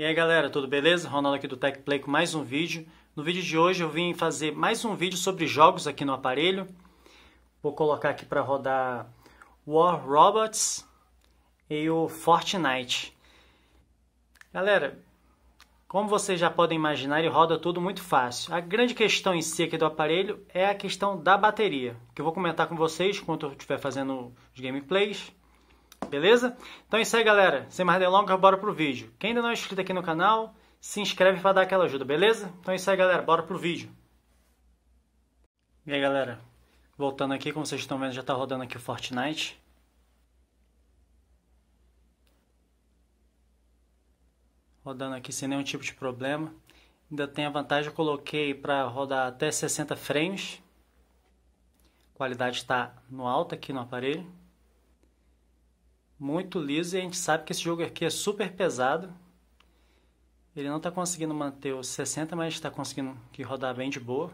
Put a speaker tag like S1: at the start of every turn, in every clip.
S1: E aí galera, tudo beleza? Ronaldo aqui do Tech Play com mais um vídeo. No vídeo de hoje eu vim fazer mais um vídeo sobre jogos aqui no aparelho. Vou colocar aqui para rodar War Robots e o Fortnite. Galera, como vocês já podem imaginar, ele roda tudo muito fácil. A grande questão em si aqui do aparelho é a questão da bateria, que eu vou comentar com vocês quando eu estiver fazendo os gameplays beleza? Então é isso aí, galera. Sem mais delongas, bora pro vídeo. Quem ainda não é inscrito aqui no canal, se inscreve para dar aquela ajuda, beleza? Então é isso aí, galera. Bora pro vídeo. E aí, galera. Voltando aqui, como vocês estão vendo, já tá rodando aqui o Fortnite. Rodando aqui sem nenhum tipo de problema. Ainda tem a vantagem, eu coloquei para rodar até 60 frames. A qualidade está no alto aqui no aparelho muito liso e a gente sabe que esse jogo aqui é super pesado. Ele não está conseguindo manter os 60, mas está conseguindo que rodar bem de boa.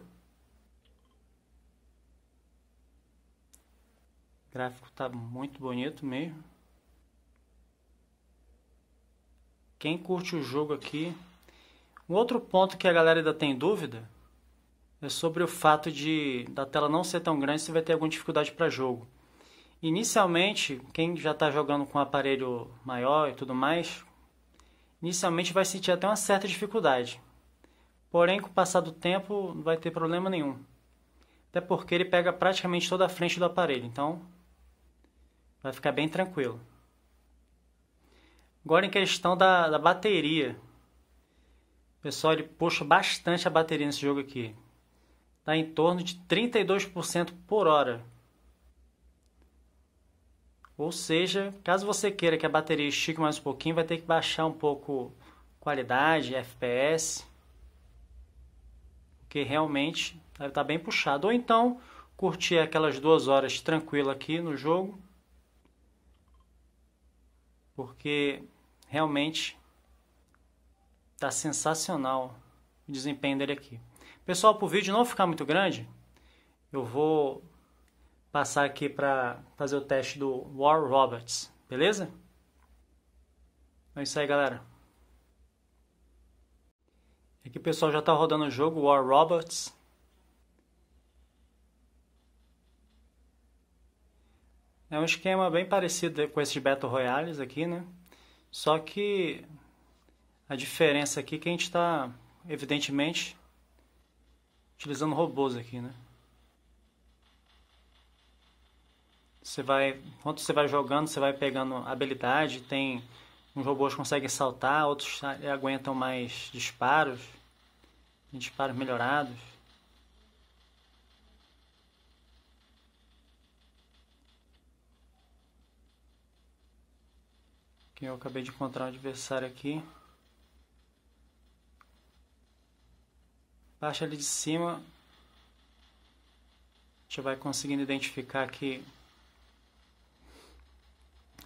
S1: O gráfico está muito bonito mesmo. Quem curte o jogo aqui... Um outro ponto que a galera ainda tem dúvida é sobre o fato de da tela não ser tão grande, se vai ter alguma dificuldade para jogo. Inicialmente, quem já está jogando com um aparelho maior e tudo mais, inicialmente vai sentir até uma certa dificuldade. Porém, com o passar do tempo, não vai ter problema nenhum. Até porque ele pega praticamente toda a frente do aparelho, então vai ficar bem tranquilo. Agora em questão da, da bateria. O pessoal ele puxa bastante a bateria nesse jogo aqui. Está em torno de 32% por hora. Ou seja, caso você queira que a bateria estique mais um pouquinho, vai ter que baixar um pouco qualidade, FPS, porque realmente deve estar tá bem puxado. Ou então, curtir aquelas duas horas tranquilo aqui no jogo, porque realmente está sensacional o desempenho dele aqui. Pessoal, para o vídeo não ficar muito grande, eu vou passar aqui para fazer o teste do War Roberts, beleza? é isso aí, galera. Aqui, pessoal, já está rodando o jogo War Roberts. É um esquema bem parecido com esses Battle Royales aqui, né? Só que a diferença aqui é que a gente está, evidentemente, utilizando robôs aqui, né? Você vai, enquanto você vai jogando, você vai pegando habilidade. Tem uns robôs que conseguem saltar, outros aguentam mais disparos, disparos melhorados. Que eu acabei de encontrar um adversário aqui. Parte ali de cima. A gente vai conseguindo identificar que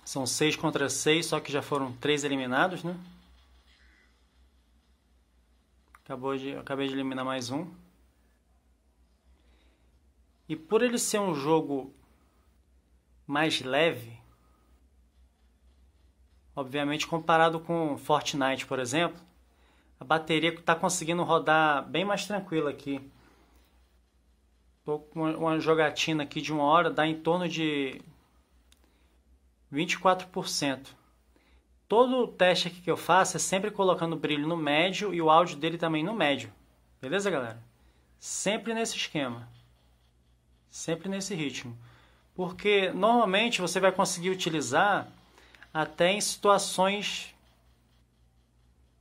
S1: são seis contra seis, só que já foram três eliminados, né? Acabou de, acabei de eliminar mais um. E por ele ser um jogo mais leve, obviamente comparado com Fortnite, por exemplo, a bateria está conseguindo rodar bem mais tranquila aqui. Tô com uma jogatina aqui de uma hora, dá em torno de 24%. Todo o teste aqui que eu faço é sempre colocando o brilho no médio e o áudio dele também no médio. Beleza, galera? Sempre nesse esquema. Sempre nesse ritmo. Porque normalmente você vai conseguir utilizar até em situações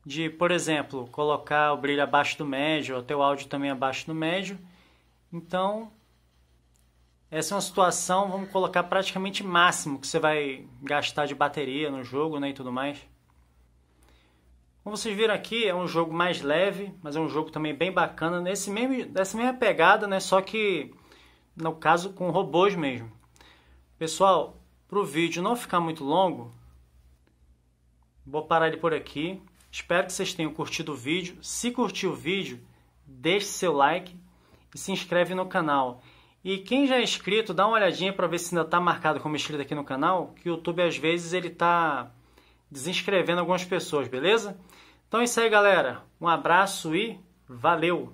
S1: de, por exemplo, colocar o brilho abaixo do médio, até o áudio também abaixo do médio. Então, essa é uma situação, vamos colocar praticamente máximo que você vai gastar de bateria no jogo né, e tudo mais. Como vocês viram aqui, é um jogo mais leve, mas é um jogo também bem bacana, nesse mesmo, nessa mesma pegada, né, só que no caso com robôs mesmo. Pessoal, para o vídeo não ficar muito longo, vou parar ele por aqui. Espero que vocês tenham curtido o vídeo. Se curtiu o vídeo, deixe seu like e se inscreve no canal. E quem já é inscrito, dá uma olhadinha para ver se ainda está marcado como inscrito aqui no canal, que o YouTube às vezes ele está desinscrevendo algumas pessoas, beleza? Então é isso aí, galera. Um abraço e valeu!